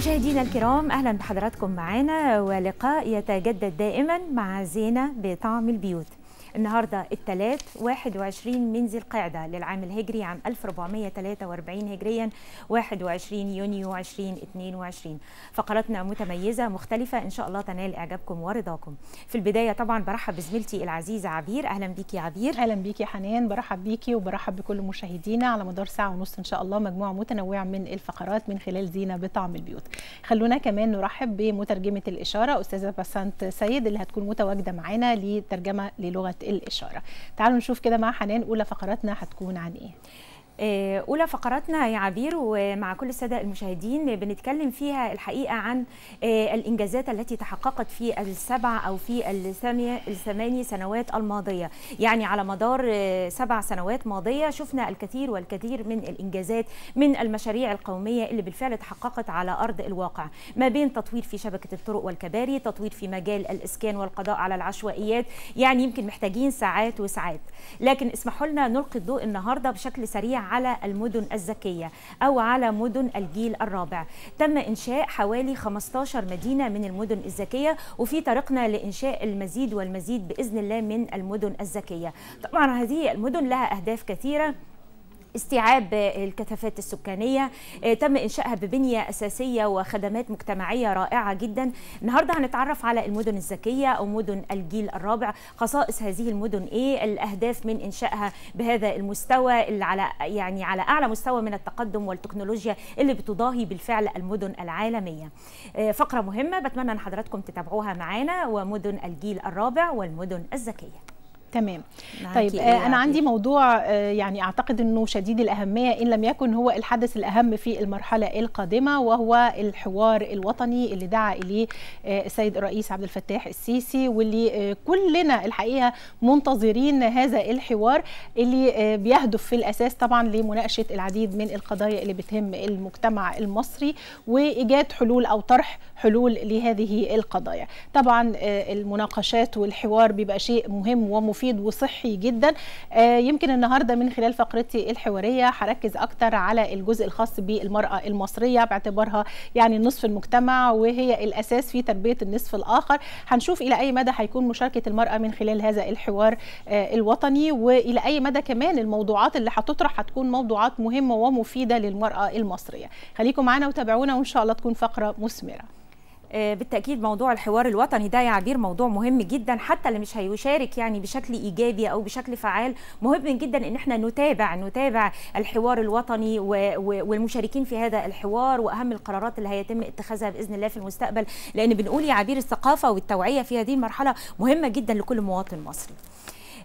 مشاهدينا الكرام اهلا بحضراتكم معنا ولقاء يتجدد دائما مع زينه بطعم البيوت النهارده الثلاث 21 من ذي القعده للعام الهجري عام 1443 هجريا 21 يونيو 2022 فقراتنا متميزه مختلفه ان شاء الله تنال اعجابكم ورضاكم في البدايه طبعا برحب بزميلتي العزيزه عبير اهلا بيكي يا عبير اهلا بيكي يا حنان برحب بيكي وبرحب بكل مشاهدينا على مدار ساعه ونص ان شاء الله مجموعه متنوعه من الفقرات من خلال زينه بطعم البيوت خلونا كمان نرحب بمترجمه الاشاره استاذه بسنت سيد اللي هتكون متواجده معانا لترجمه للغه الإشارة تعالوا نشوف كده مع حنان أولى فقراتنا هتكون عن إيه آه، اولى فقراتنا يا عبير ومع كل الساده المشاهدين بنتكلم فيها الحقيقه عن آه، الانجازات التي تحققت في السبع او في الثماني سنوات الماضيه يعني على مدار آه، سبع سنوات ماضيه شفنا الكثير والكثير من الانجازات من المشاريع القوميه اللي بالفعل تحققت على ارض الواقع ما بين تطوير في شبكه الطرق والكباري تطوير في مجال الاسكان والقضاء على العشوائيات يعني يمكن محتاجين ساعات وساعات لكن اسمحوا لنا نلقي الضوء النهارده بشكل سريع على المدن الذكية أو على مدن الجيل الرابع تم إنشاء حوالي 15 مدينة من المدن الذكية وفي طريقنا لإنشاء المزيد والمزيد بإذن الله من المدن الذكية طبعا هذه المدن لها أهداف كثيرة استيعاب الكثافات السكانية آه، تم إنشائها ببنية أساسية وخدمات مجتمعية رائعة جدا النهاردة هنتعرف على المدن الذكية أو مدن الجيل الرابع خصائص هذه المدن إيه الأهداف من إنشائها بهذا المستوى اللي على يعني على أعلى مستوى من التقدم والتكنولوجيا اللي بتضاهي بالفعل المدن العالمية آه، فقرة مهمة بتمنى أن حضراتكم تتابعوها معانا ومدن الجيل الرابع والمدن الذكية تمام نعم، طيب إيه انا عندي موضوع آه، يعني اعتقد انه شديد الاهميه ان لم يكن هو الحدث الاهم في المرحله القادمه وهو الحوار الوطني اللي دعا اليه آه، السيد الرئيس عبد الفتاح السيسي واللي آه، كلنا الحقيقه منتظرين هذا الحوار اللي بيهدف في الاساس طبعا لمناقشه العديد من القضايا اللي بتهم المجتمع المصري وايجاد حلول او طرح حلول لهذه القضايا طبعا المناقشات والحوار بيبقى شيء مهم ومفيد مفيد وصحي جدا آه، يمكن النهارده من خلال فقرتي الحواريه هركز اكتر على الجزء الخاص بالمراه المصريه باعتبارها يعني نصف المجتمع وهي الاساس في تربيه النصف الاخر هنشوف الى اي مدى هيكون مشاركه المراه من خلال هذا الحوار آه، الوطني والى اي مدى كمان الموضوعات اللي هتطرح هتكون موضوعات مهمه ومفيده للمراه المصريه خليكم معانا وتابعونا وان شاء الله تكون فقره مثمره آه، بالتاكيد موضوع الحوار الوطني ده يا عبير موضوع مهم جدا حتى اللي مش هيشارك يعني بشكل ايجابي او بشكل فعال مهم جدا ان احنا نتابع نتابع الحوار الوطني والمشاركين في هذا الحوار واهم القرارات اللي هيتم اتخاذها باذن الله في المستقبل لان بنقول يا عبير الثقافه والتوعيه في هذه المرحله مهمه جدا لكل مواطن مصري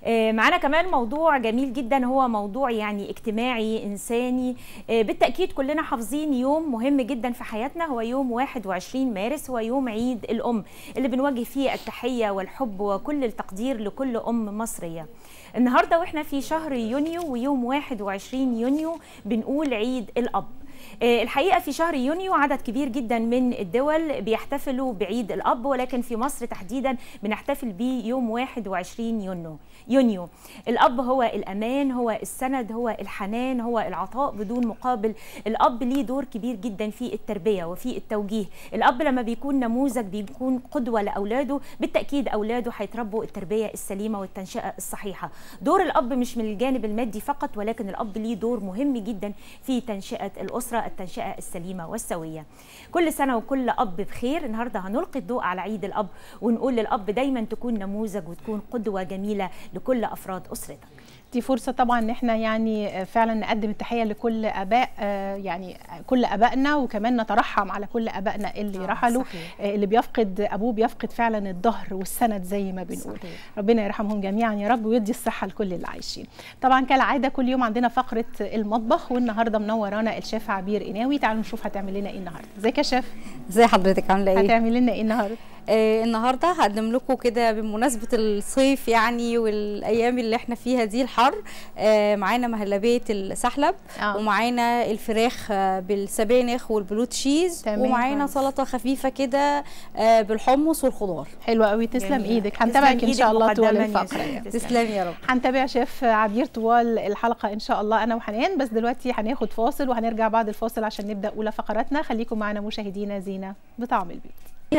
آه، معانا كمان موضوع جميل جدا هو موضوع يعني اجتماعي انساني آه، بالتاكيد كلنا حافظين يوم مهم جدا في حياتنا هو يوم 21 مارس هو يوم عيد الام اللي بنوجه فيه التحيه والحب وكل التقدير لكل ام مصريه النهارده واحنا في شهر يونيو ويوم 21 يونيو بنقول عيد الاب آه، الحقيقه في شهر يونيو عدد كبير جدا من الدول بيحتفلوا بعيد الاب ولكن في مصر تحديدا بنحتفل بيه يوم 21 يونيو يونيو الاب هو الامان هو السند هو الحنان هو العطاء بدون مقابل الاب ليه دور كبير جدا في التربيه وفي التوجيه الاب لما بيكون نموذج بيكون قدوه لاولاده بالتاكيد اولاده هيتربوا التربيه السليمه والتنشئه الصحيحه دور الاب مش من الجانب المادي فقط ولكن الاب ليه دور مهم جدا في تنشئه الاسره التنشئه السليمه والسويه كل سنه وكل اب بخير النهارده هنلقي الضوء على عيد الاب ونقول للاب دايما تكون نموذج وتكون قدوه جميله لكل افراد اسرتك دي فرصه طبعا ان احنا يعني آه، فعلا نقدم التحيه لكل اباء آه، يعني كل ابائنا وكمان نترحم على كل ابائنا اللي آه رحلوا صحيح. آه، اللي بيفقد ابوه بيفقد فعلا الظهر والسند زي ما بنقول صحيح. ربنا يرحمهم جميعا يا رب ويدي الصحه لكل اللي عايشين طبعا كالعاده كل يوم عندنا فقره المطبخ والنهارده منورانا الشيف عبير قناوي تعالوا نشوف هتعمل لنا ايه النهارده ازيك يا شيف ازي حضرتك عامله ايه هتعمل لنا ايه النهارده آه النهارده هقدم لكم كده بمناسبه الصيف يعني والايام اللي احنا فيها دي الحر آه معانا مهلبيه السحلب آه. ومعانا الفراخ آه، بالسبانخ والبلو تشيز ومعانا سلطه خفيفه كده آه بالحمص والخضار حلوه قوي تسلم جميل. ايدك هنتابعك ان شاء الله طول الفقره تسلم يا رب هنتابع شيف عبير طوال الحلقه ان شاء الله انا وحنان بس دلوقتي هناخد فاصل وهنرجع بعد الفاصل عشان نبدا اولى فقراتنا خليكم معنا مشاهدينا زينه بطعم البيت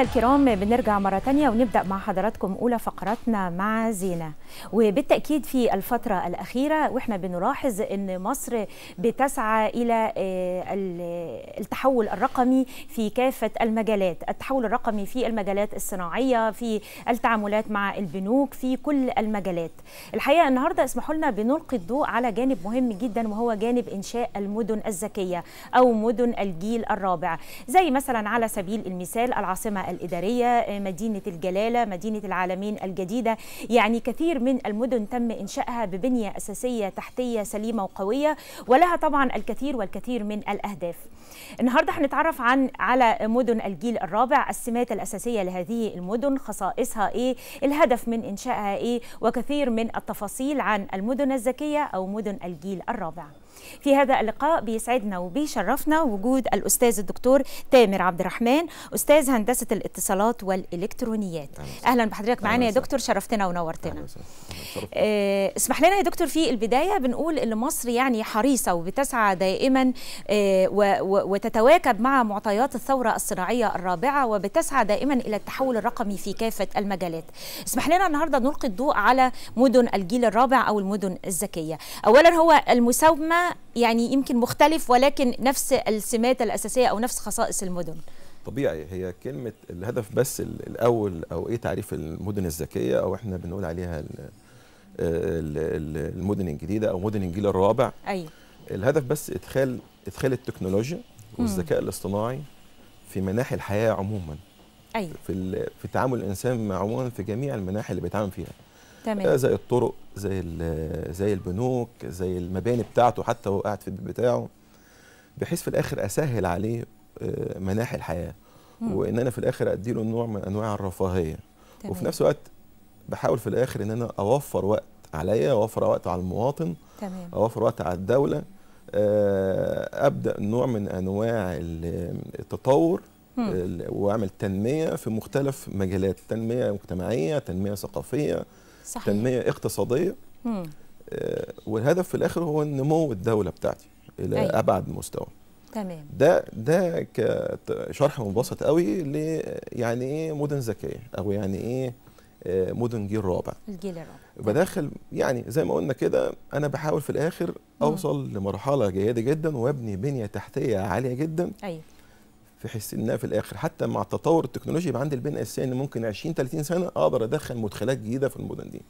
الكرام بنرجع مرة تانية ونبدأ مع حضراتكم أولى فقراتنا مع زينة وبالتأكيد في الفترة الأخيرة وإحنا بنلاحظ أن مصر بتسعى إلى آه، التحول الرقمي في كافة المجالات التحول الرقمي في المجالات الصناعية في التعاملات مع البنوك في كل المجالات الحقيقة النهاردة اسمحوا لنا بنلقي الضوء على جانب مهم جدا وهو جانب إنشاء المدن الذكية أو مدن الجيل الرابع زي مثلا على سبيل المثال العاصمة الإدارية مدينة الجلالة مدينة العالمين الجديدة يعني كثير من المدن تم إنشائها ببنية أساسية تحتية سليمة وقوية ولها طبعا الكثير والكثير من الأهداف النهاردة هنتعرف عن على مدن الجيل الرابع السمات الأساسية لهذه المدن خصائصها إيه الهدف من إنشائها إيه وكثير من التفاصيل عن المدن الذكية أو مدن الجيل الرابع في هذا اللقاء بيسعدنا وبيشرفنا وجود الاستاذ الدكتور تامر عبد الرحمن استاذ هندسه الاتصالات والالكترونيات اهلا بحضرتك معانا يا دكتور شرفتنا ونورتنا آه، اسمح لنا يا دكتور في البدايه بنقول ان مصر يعني حريصه وبتسعى دائما آه، وتتواكب مع معطيات الثوره الصناعيه الرابعه وبتسعى دائما الى التحول الرقمي في كافه المجالات اسمح لنا النهارده نلقي الضوء على مدن الجيل الرابع او المدن الذكيه اولا هو المساومه يعني يمكن مختلف ولكن نفس السمات الاساسيه او نفس خصائص المدن طبيعي هي كلمه الهدف بس الاول او ايه تعريف المدن الذكيه او احنا بنقول عليها المدن الجديده او مدن الجيل الرابع ايوه الهدف بس ادخال ادخال التكنولوجيا والذكاء الاصطناعي في مناحي الحياه عموما ايوه في في تعامل الانسان عموما في جميع المناحي اللي بيتعامل فيها تمام. آه، زي الطرق زي زي البنوك زي المباني بتاعته حتى وهو قاعد في البيت بتاعه بحيث في الاخر اسهل عليه آه، مناحي الحياه مم. وان انا في الاخر اديله نوع من انواع الرفاهيه تمام. وفي نفس الوقت بحاول في الاخر ان انا اوفر وقت عليا اوفر وقت على المواطن تمام. اوفر وقت على الدوله آه، ابدا نوع من انواع التطور واعمل تنميه في مختلف مجالات تنميه مجتمعيه تنميه ثقافيه صحيح. تنميه اقتصاديه آه، والهدف في الاخر هو نمو الدوله بتاعتي الى أي. أيوة. ابعد مستوى تمام ده ده كشرح مبسط قوي ل يعني ايه مدن ذكيه او يعني ايه آه، مدن جيل رابع الجيل الرابع بدخل يعني زي ما قلنا كده انا بحاول في الاخر اوصل مم. لمرحله جيده جدا وابني بنيه تحتيه عاليه جدا ايوه في حسنا في الاخر حتى مع التطور التكنولوجي يبقى عندي البنيه الاساسيه ان ممكن 20 30 سنه اقدر ادخل مدخلات جديده في المدن دي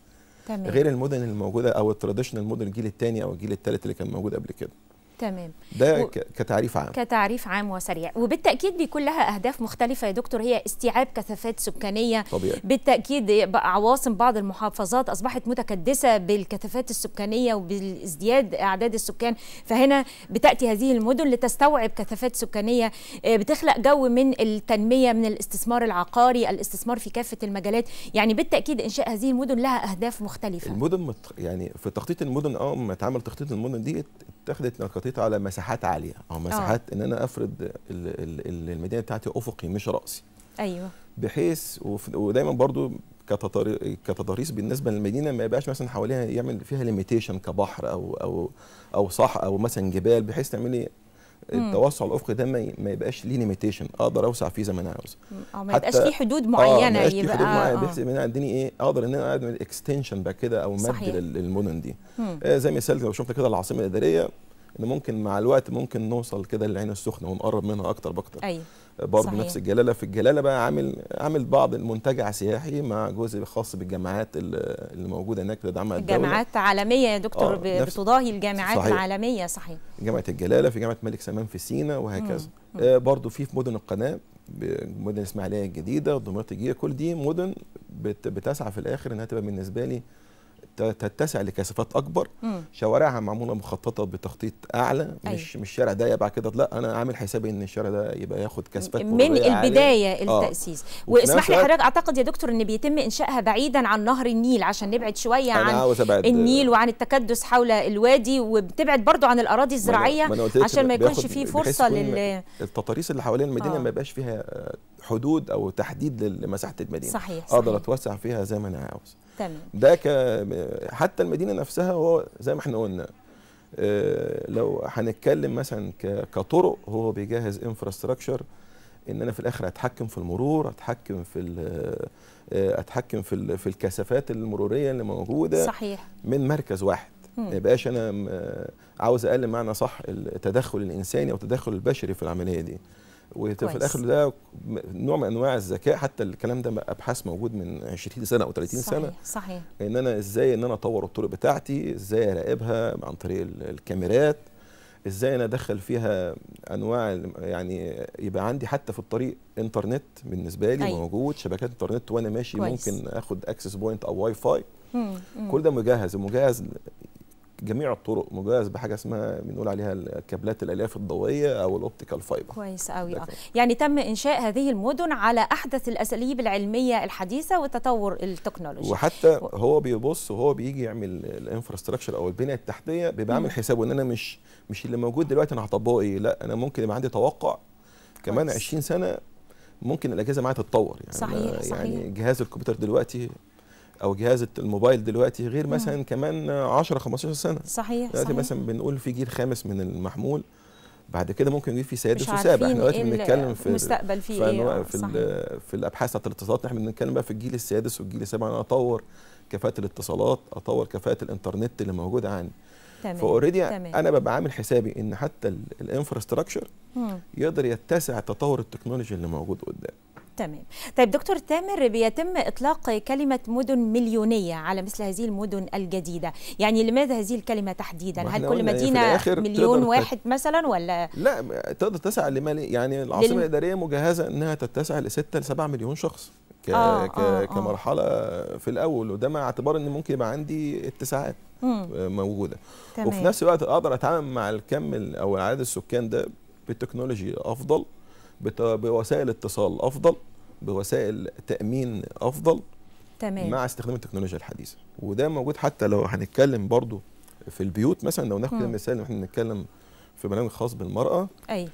تمام. غير المدن الموجوده او التراديشنال موديل الجيل الثاني او الجيل الثالث اللي كان موجود قبل كده تمام ده و... كتعريف عام كتعريف عام وسريع وبالتاكيد دي كلها اهداف مختلفه يا دكتور هي استيعاب كثافات سكانيه طبيعي. بالتاكيد عواصم بعض المحافظات اصبحت متكدسه بالكثافات السكانيه وبالازدياد اعداد السكان فهنا بتاتي هذه المدن لتستوعب كثافات سكانيه آه، بتخلق جو من التنميه من الاستثمار العقاري الاستثمار في كافه المجالات يعني بالتاكيد انشاء هذه المدن لها اهداف مختلفه المدن مت... يعني في تخطيط المدن اه لما اتعمل تخطيط المدن دي اتخذت حطيته على مساحات عاليه او مساحات أوه. ان انا افرد الميدان بتاعتي افقي مش راسي ايوه بحيث ودايما برضو كتضاريس بالنسبه للمدينه ما يبقاش مثلا حواليها يعمل فيها ليميتيشن كبحر او او او صح او مثلا جبال بحيث تعملي التوسع الافقي ده ما يبقاش ليه ليميتيشن اقدر اوسع فيه زي ما انا عاوز اه ما يبقاش ليه حدود معينه آه ما يبقى حدود معينه آه بحيث آه. ان انا اديني ايه اقدر ان انا اعمل اكستنشن بقى كده او مد للمدن دي آه زي مثال لو شفت كده العاصمه الاداريه ان ممكن مع الوقت ممكن نوصل كده للعين السخنه ونقرب منها اكتر باكتر ايوه برضه نفس الجلاله في الجلاله بقى عامل عامل بعض المنتجع سياحي مع جزء خاص بالجامعات اللي موجوده هناك بتدعمها الدوله جامعات عالميه يا دكتور آه بتضاهي الجامعات صحيح. العالميه صحيح جامعه الجلاله في جامعه ملك سلمان في سينا وهكذا آه برضه في في مدن القناه مدن الاسماعيليه الجديده دمياط الجديده كل دي مدن بتسعى في الاخر انها تبقى بالنسبه لي تتسع لكثافات اكبر مم. شوارعها معموله مخططه بتخطيط اعلى أي. أيوة. مش مش الشارع ده يبقى كده لا انا عامل حسابي ان الشارع ده يبقى ياخد كثافات من البدايه عليه. آه. التاسيس آه. واسمح لي حضرتك اعتقد يا دكتور ان بيتم انشائها بعيدا عن نهر النيل عشان نبعد شويه عن النيل وعن التكدس حول الوادي وبتبعد برضو عن الاراضي الزراعيه عشان ما يكونش في فرصه لل التطاريس اللي حوالين المدينه آه. ما يبقاش فيها حدود او تحديد لمساحه المدينه صحيح اقدر اتوسع فيها زي ما انا عاوز تمام ده ك... حتى المدينه نفسها هو زي ما احنا قلنا آه، لو هنتكلم مثلا كطرق هو بيجهز انفراستراكشر ان انا في الاخر اتحكم في المرور اتحكم في آه، اتحكم في في الكثافات المروريه اللي موجوده صحيح من مركز واحد ما يبقاش انا آه، عاوز اقلل معنى صح التدخل الانساني او التدخل البشري في العمليه دي وفي الاخر ده نوع من انواع الذكاء حتى الكلام ده ابحاث موجود من 20 سنه او 30 صحيح. سنه صحيح ان انا ازاي ان انا اطور الطرق بتاعتي ازاي اراقبها عن طريق الكاميرات ازاي انا ادخل فيها انواع يعني يبقى عندي حتى في الطريق انترنت بالنسبه لي أي. أيوة. موجود شبكات انترنت وانا ماشي كويس. ممكن اخد اكسس بوينت او واي فاي مم. مم. كل ده مجهز ومجهز جميع الطرق مجهز بحاجه اسمها بنقول عليها الكابلات الالياف الضوئيه او الاوبتيكال فايبر كويس قوي اه يعني تم انشاء هذه المدن على احدث الاساليب العلميه الحديثه والتطور التكنولوجي وحتى و... هو بيبص وهو بيجي يعمل الانفراستراكشر او البنيه التحتيه بيبقى عامل حسابه ان انا مش مش اللي موجود دلوقتي انا هطبقه ايه لا انا ممكن يبقى عندي توقع كمان 20 سنه ممكن الاجهزه معايا تتطور يعني صحيح يعني صحيح. جهاز الكمبيوتر دلوقتي او جهاز الموبايل دلوقتي غير مثلا كمان 10 15 سنه صحيح دلوقتي صحيح. مثلا بنقول في جيل خامس من المحمول بعد كده ممكن يجي في سادس وسابع احنا دلوقتي إيه بنتكلم في المستقبل إيه. آه، في, ايه في, في الابحاث بتاعت الاتصالات احنا بنتكلم بقى في الجيل السادس والجيل السابع انا اطور كفاءه الاتصالات اطور كفاءه الانترنت اللي موجوده عندي تمام فاوريدي انا ببقى عامل حسابي ان حتى الانفراستراكشر يقدر يتسع تطور التكنولوجيا اللي موجود قدام تمام طيب دكتور تامر بيتم إطلاق كلمة مدن مليونية على مثل هذه المدن الجديدة يعني لماذا هذه الكلمة تحديدا هل كل إيه؟ مدينة مليون واحد مثلا ولا لا تقدر تتسع يعني العاصمة لل... الإدارية مجهزة أنها تتسع ل 6 ل 7 مليون شخص ك... آه ك... آه, آه. كمرحله آه. في الاول وده مع اعتبار ان ممكن يبقى عندي اتساعات موجوده تمام. وفي نفس الوقت اقدر اتعامل مع الكم او عدد السكان ده بالتكنولوجي افضل بوسائل اتصال افضل بوسائل تامين افضل تمام. مع استخدام التكنولوجيا الحديثه وده موجود حتى لو هنتكلم برضو في البيوت مثلا لو ناخد مثال احنا بنتكلم في برنامج خاص بالمراه اي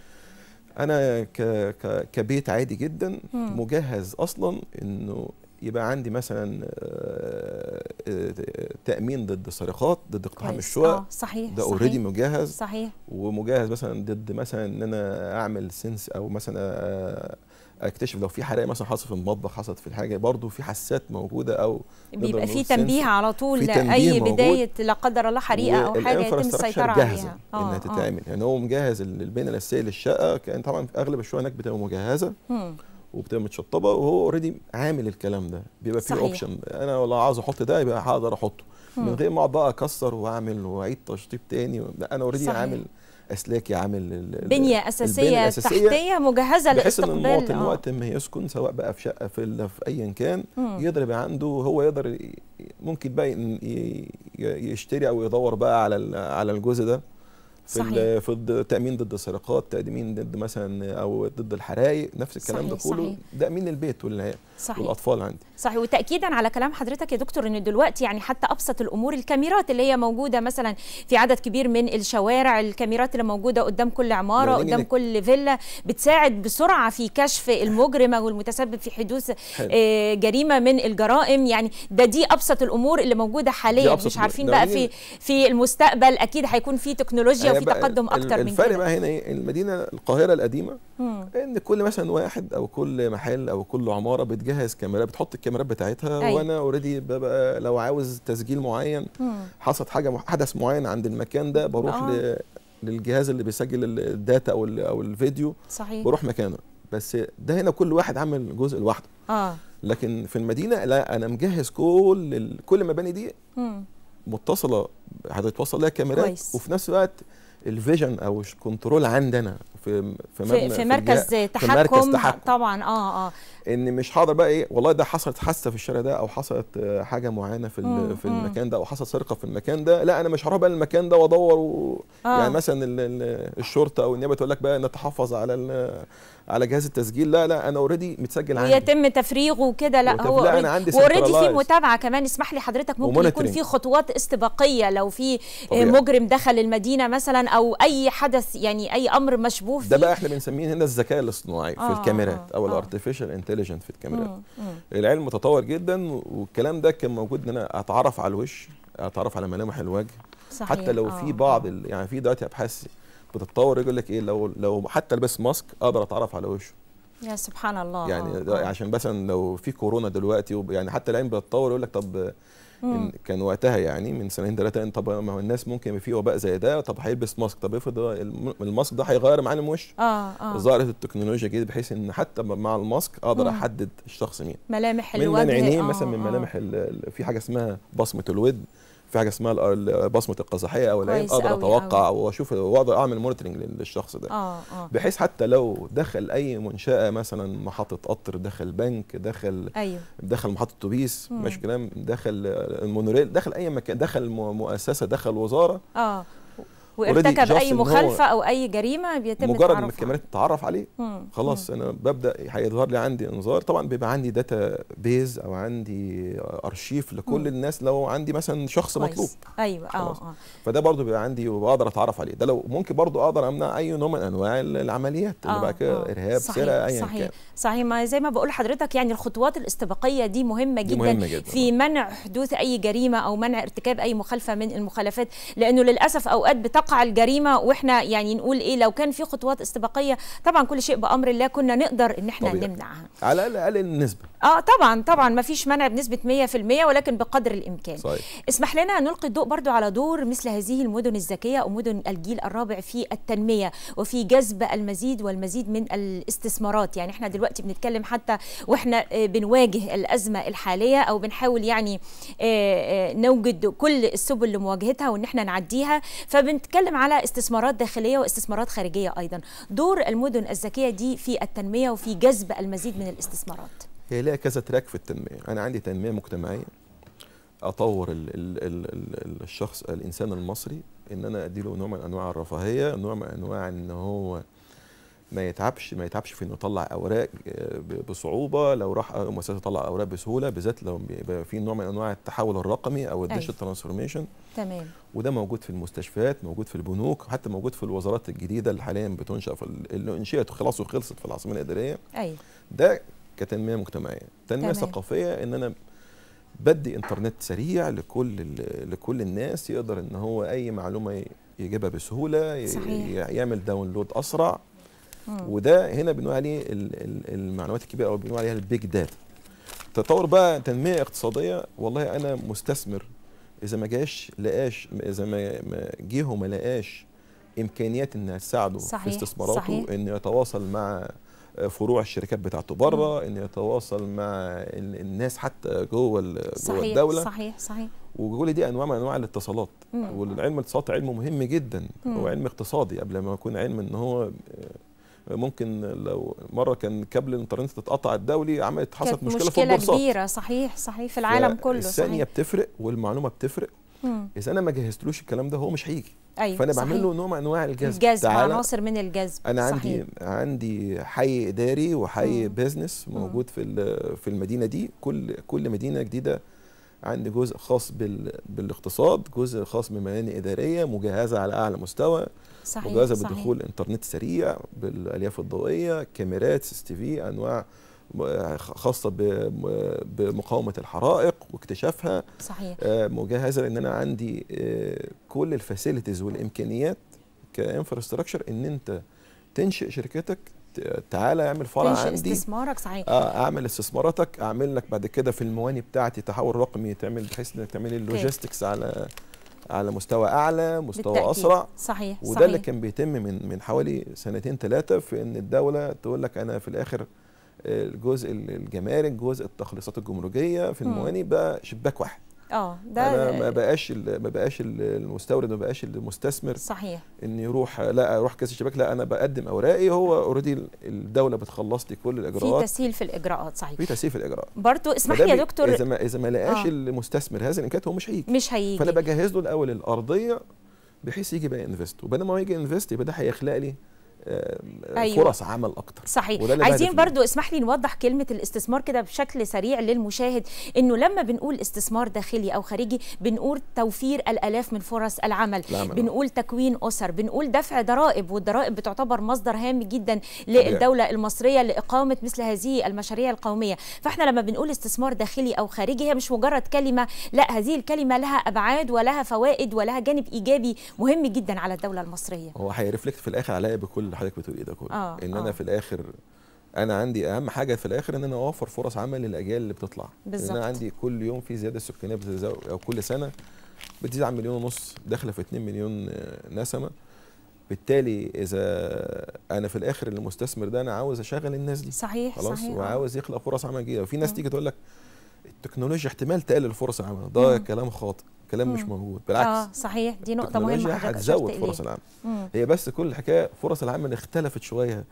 انا ك... ك... كبيت عادي جدا مم. مجهز اصلا انه يبقى عندي مثلا آه، آه، تامين ضد السرقات ضد اقتحام الشقق آه صحيح ده اوريدي مجهز صحيح ومجهز مثلا ضد مثلا ان انا اعمل سنس او مثلا آه، اكتشف لو في حرائق مثلا حصلت في المطبخ حصلت في الحاجه برضو في حساسات موجوده او بيبقى في تنبيه على طول لاي بدايه لا قدر الله حريقه او حاجه يتم السيطره عليها آه انها تتعمل يعني هو مجهز البنى الاساسيه للشقه كان طبعا اغلب الشقق هناك بتبقى مجهزه مم. وبتبقى متشطبه وهو اوريدي عامل الكلام ده بيبقى فيه اوبشن انا والله عاوز احط ده يبقى هقدر احطه مم. من غير ما اقعد بقى اكسر واعمل واعيد تشطيب تاني انا اوريدي عامل اسلاكي عامل بنيه اساسيه تحتيه مجهزه لاستقبال بحيث ان المواطن آه. وقت ما يسكن سواء بقى في شقه في في ايا كان مم. يقدر يبقى عنده هو يقدر ممكن بقى يشتري او يدور بقى على على الجزء ده في في التامين ضد السرقات تامين ضد مثلا او ضد الحرائق نفس الكلام ده كله ده امين البيت صحيح. والاطفال عندي صحيح وتاكيدا على كلام حضرتك يا دكتور ان دلوقتي يعني حتى ابسط الامور الكاميرات اللي هي موجوده مثلا في عدد كبير من الشوارع الكاميرات اللي موجوده قدام كل عماره قدام إنك... كل فيلا بتساعد بسرعه في كشف المجرم او المتسبب في حدوث آه، جريمه من الجرائم يعني ده دي ابسط الامور اللي موجوده حاليا مش عارفين بقى في في المستقبل اكيد هيكون في تكنولوجيا في تقدم اكتر من كده الفرق بقى هنا ايه المدينه القاهره القديمه مم. ان كل مثلا واحد او كل محل او كل عماره بتجهز كاميرات بتحط الكاميرات بتاعتها أي. أيوة. وانا اوريدي ببقى لو عاوز تسجيل معين حصلت حاجه حدث معين عند المكان ده بروح آه. للجهاز اللي بيسجل الداتا او او الفيديو صحيح. بروح مكانه بس ده هنا كل واحد عامل جزء لوحده اه لكن في المدينه لا انا مجهز كل كل المباني دي مم. متصله هتتوصل لها كاميرات كويس. وفي نفس الوقت الفيجن او الكنترول عندنا في في, في, في مركز في تحكم, في مركز تحكم طبعا اه اه ان مش هقدر بقى ايه والله ده حصلت حاسه في الشارع ده او حصلت حاجه معينه في مم في المكان ده او حصل سرقه في المكان ده لا انا مش هروح بقى المكان ده وادور آه. يعني مثلا الشرطه او النيابه تقول لك بقى نتحفظ على على جهاز التسجيل لا لا انا اوريدي متسجل عندي يتم تفريغه كده لا هو لا انا عندي اوريدي في متابعه كمان اسمح لي حضرتك ممكن يكون في خطوات استباقيه لو في آه، طبيعي. مجرم دخل المدينه مثلا او اي حدث يعني اي امر مشبوه فيه ده بقى احنا بنسميه هنا الذكاء الاصطناعي آه, آه. في الكاميرات او الارتفيشال انتليجنت في الكاميرات مم. العلم متطور جدا والكلام ده كان موجود ان انا اتعرف على الوش اتعرف على ملامح الوجه صحيح. حتى لو في آه، بعض يعني في دلوقتي ابحاث بتتطور يقول لك ايه لو لو حتى لبس ماسك اقدر اتعرف على وشه يا سبحان الله يعني آه. آه. عشان مثلا لو في كورونا دلوقتي يعني حتى العين بتتطور يقول لك طب إن كان وقتها يعني من سنتين ثلاثه طب ما هو الناس ممكن في وباء زي ده طب هيلبس ماسك طب افرض الماسك ده هيغير معانا الوش اه اه ظهرت التكنولوجيا كده بحيث ان حتى مع الماسك اقدر احدد الشخص مين ملامح الوجه آه، من عينيه آه مثلا من ملامح آه. في حاجه اسمها بصمه الود في حاجه اسمها بصمه القزحيه او العين اقدر اتوقع واشوف واقدر اعمل مونيتورنج للشخص ده آه آه. بحيث حتى لو دخل اي منشاه مثلا محطه قطر دخل بنك دخل أيوه. دخل محطه اتوبيس ماشي كلام دخل المونوريل دخل اي مكان دخل مؤسسه دخل وزاره آه. وارتكب اي مخالفه او اي جريمه بيتم مجرد ما الكاميرات تتعرف عليه خلاص مم. انا ببدا هيظهر لي عندي انذار طبعا بيبقى عندي داتا بيز او عندي ارشيف لكل مم. الناس لو عندي مثلا شخص كويس. مطلوب ايوه اه اه فده برضو بيبقى عندي وبقدر اتعرف عليه ده لو ممكن برضو اقدر امنع اي نوع من انواع العمليات اللي آه، بقى كده آه. ارهاب سرقه ايا كان. صحيح صحيح ما زي ما بقول لحضرتك يعني الخطوات الاستباقيه دي مهمه جدا, دي مهمة جداً. في منع حدوث اي جريمه او منع ارتكاب اي مخالفه من المخالفات لانه للاسف اوقات بتقع تقع الجريمه واحنا يعني نقول ايه لو كان في خطوات استباقيه طبعا كل شيء بامر الله كنا نقدر ان احنا طبيعي. نمنعها على الاقل النسبه اه طبعا طبعا ما فيش منع بنسبه 100% ولكن بقدر الامكان صحيح. اسمح لنا نلقي الضوء برضو على دور مثل هذه المدن الذكيه ومدن الجيل الرابع في التنميه وفي جذب المزيد والمزيد من الاستثمارات يعني احنا دلوقتي بنتكلم حتى واحنا آه، بنواجه الازمه الحاليه او بنحاول يعني آه، آه، نوجد كل السبل لمواجهتها وان احنا نعديها فبنت بنتكلم على استثمارات داخليه واستثمارات خارجيه ايضا دور المدن الذكيه دي في التنميه وفي جذب المزيد من الاستثمارات هي ليها كذا تراك في التنميه انا عندي تنميه مجتمعيه اطور الـ الـ الـ الـ الشخص الانسان المصري ان انا اديله نوع من انواع الرفاهيه نوع من انواع ان هو ما يتعبش ما يتعبش في انه يطلع اوراق آه، بصعوبه لو راح آه، مؤسسه تطلع اوراق بسهوله بالذات لو بيبقى في نوع من انواع التحول الرقمي او الديجيتال أيوه. ترانسفورميشن تمام وده موجود في المستشفيات موجود في البنوك حتى موجود في الوزارات الجديده اللي حاليا بتنشا في اللي انشئت خلاص وخلصت في العاصمه الاداريه ايوه ده كتنميه مجتمعيه تنميه ثقافيه ان انا بدي انترنت سريع لكل لكل الناس يقدر ان هو اي معلومه يجيبها بسهوله صحيح. يعمل داونلود اسرع مم. وده هنا بنقول عليه المعلومات الكبيره او بنقول عليها البيج داتا تطور بقى تنميه اقتصاديه والله انا مستثمر اذا ما جاش لقاش اذا ما جه وما لقاش امكانيات انها تساعده صحيح. في استثماراته صحيح. انه يتواصل مع آه، فروع الشركات بتاعته بره انه يتواصل مع الناس حتى جوه جوه الدوله صحيح صحيح وكل دي انواع من انواع الاتصالات والعلم الاتصالات علم مهم جدا مم. هو علم اقتصادي قبل ما يكون علم ان هو آه، ممكن لو مره كان كابل الانترنت اتقطع الدولي عملت حصلت مشكله, مشكلة في البورصات مشكله كبيره صحيح صحيح في العالم كله الثانيه بتفرق والمعلومه بتفرق اذا انا ما جهزتلوش الكلام ده هو مش هيجي أيوة فانا بعمل له نوع من انواع الجذب الجذب عناصر من الجذب انا صحيح. عندي عندي حي اداري وحي بيزنس موجود في في المدينه دي كل كل مدينه جديده عندي جزء خاص بال... بالاقتصاد جزء خاص بمباني اداريه مجهزه على اعلى مستوى صحيح مجهزه صحيح. بدخول انترنت سريع بالالياف الضوئيه كاميرات سي تي في انواع خاصه بمقاومه الحرائق واكتشافها صحيح آه، مجهزه لان انا عندي آه، كل الفاسيلتيز والامكانيات كانفراستراكشر ان انت تنشئ شركتك تعالى اعمل فرع عندي استثمارك صحيح اه اعمل استثماراتك اعمل لك بعد كده في المواني بتاعتي تحول رقمي تعمل بحيث انك تعملي اللوجيستكس على على مستوى اعلى مستوى بالتأكيد. اسرع صحيح وده صحيح. اللي كان بيتم من من حوالي سنتين ثلاثه في ان الدوله تقول لك انا في الاخر آه، الجزء الجمارك جزء التخليصات الجمركيه في المواني بقى شباك واحد اه ده ما بقاش ما بقاش المستورد ما بقاش المستثمر صحيح ان يروح لا اروح كاس الشباك لا انا بقدم اوراقي هو اوريدي الدوله بتخلص لي كل الاجراءات في تسهيل في الاجراءات صحيح في تسهيل في الاجراءات برضه اسمح لي يا دكتور اذا ما اذا ما لقاش آه. المستثمر هذا الانكات هو مش هيجي مش هيجي فانا بجهز له الاول الارضيه بحيث يجي بقى انفست وبينما هو يجي انفست يبقى ده هيخلق لي آه، أيوة. فرص عمل اكتر صحيح وده عايزين برضو اسمح لي نوضح كلمه الاستثمار كده بشكل سريع للمشاهد انه لما بنقول استثمار داخلي او خارجي بنقول توفير الالاف من فرص العمل بنقول تكوين اسر بنقول دفع ضرائب والضرائب بتعتبر مصدر هام جدا للدوله المصريه لاقامه مثل هذه المشاريع القوميه فاحنا لما بنقول استثمار داخلي او خارجي هي مش مجرد كلمه لا هذه الكلمه لها ابعاد ولها فوائد ولها جانب ايجابي مهم جدا على الدوله المصريه هو هيرفلكت في الاخر عليا بكل اللي حضرتك بتقول ايه ده كله آه ان آه. انا في الاخر انا عندي اهم حاجه في الاخر ان انا اوفر فرص عمل للاجيال اللي بتطلع بالظبط انا عندي كل يوم في زياده سكانيه بتزود او كل سنه بتزيد عن مليون ونص داخله في 2 مليون آه، نسمه بالتالي اذا انا في الاخر المستثمر ده انا عاوز اشغل الناس دي صحيح خلاص صحيح آه. وعاوز يخلق فرص عمل جديده وفي ناس آه. تيجي تقول لك التكنولوجيا احتمال تقلل فرص العمل ده كلام خاطئ الكلام مم. مش موجود بالعكس اه صحيح دي نقطه مهمه حضرتك هتزود إيه؟ فرص العمل مم. هي بس كل الحكايه فرص العمل اختلفت شويه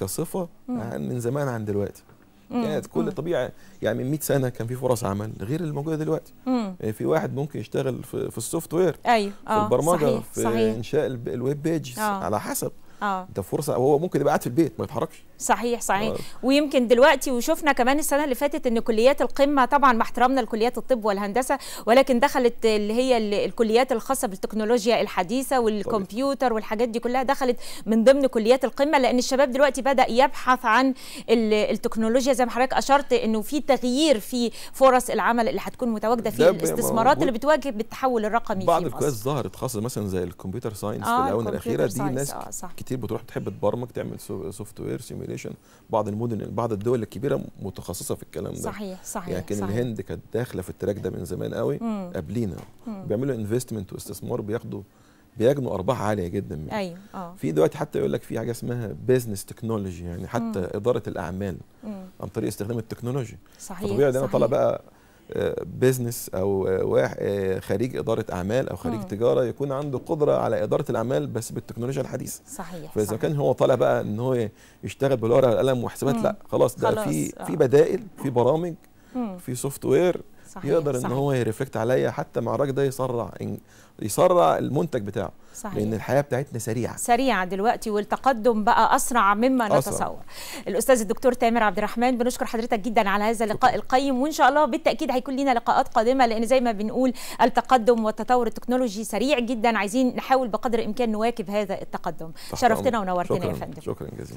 كصفه عن من زمان عن دلوقتي كانت كل كل طبيعه يعني من 100 سنه كان في فرص عمل غير اللي موجوده دلوقتي آه، في واحد ممكن يشتغل في, في السوفت وير ايوه في آه، البرمجه صحيح. في صحيح. انشاء الويب بيجز آه. على حسب اه ده فرصه هو ممكن يبقى قاعد في البيت ما يتحركش صحيح صحيح آه. ويمكن دلوقتي وشفنا كمان السنه اللي فاتت ان كليات القمه طبعا مع احترامنا لكليات الطب والهندسه ولكن دخلت اللي هي الكليات الخاصه بالتكنولوجيا الحديثه والكمبيوتر والحاجات دي كلها دخلت من ضمن كليات القمه لان الشباب دلوقتي بدا يبحث عن التكنولوجيا زي ما حضرتك اشرت انه في تغيير في فرص العمل اللي هتكون متواجده في الاستثمارات اللي بتواجه بالتحول الرقمي بعض الكليات ظهرت خاصه مثلا زي الكمبيوتر ساينس آه في الاونه الاخيره دي ناس آه كتير بتروح تحب تبرمج تعمل سوفت وير سيميليشن بعض المدن بعض الدول الكبيره متخصصه في الكلام ده صحيح صحيح يعني كان الهند كانت داخله في التراك ده من زمان قوي قبلينا بيعملوا انفستمنت واستثمار بياخدوا بيجنوا ارباح عاليه جدا ايوه اه في دلوقتي حتى يقول لك في حاجه اسمها بيزنس تكنولوجي يعني حتى مم. اداره الاعمال مم. عن طريق استخدام التكنولوجي صحيح طبيعي ده انا طالع بقى بيزنس او واحد آه، خريج اداره اعمال او خريج م. تجاره يكون عنده قدره على اداره الاعمال بس بالتكنولوجيا الحديثه صحيح فاذا صحيح. كان هو طالع بقى ان هو يشتغل بالورقه والقلم وحسابات لا خلاص ده في آه. في بدائل في برامج في سوفت وير صحيح يقدر صحيح. ان هو يرفلكت عليا حتى مع الراجل ده يسرع يسرع المنتج بتاعه صحيح. لان الحياه بتاعتنا سريعه سريعه دلوقتي والتقدم بقى اسرع مما أسرع. نتصور الاستاذ الدكتور تامر عبد الرحمن بنشكر حضرتك جدا على هذا اللقاء القيم وان شاء الله بالتاكيد هيكون لنا لقاءات قادمه لان زي ما بنقول التقدم والتطور التكنولوجي سريع جدا عايزين نحاول بقدر الامكان نواكب هذا التقدم شرفتنا ونورتنا يا فندم شكرا جزيلا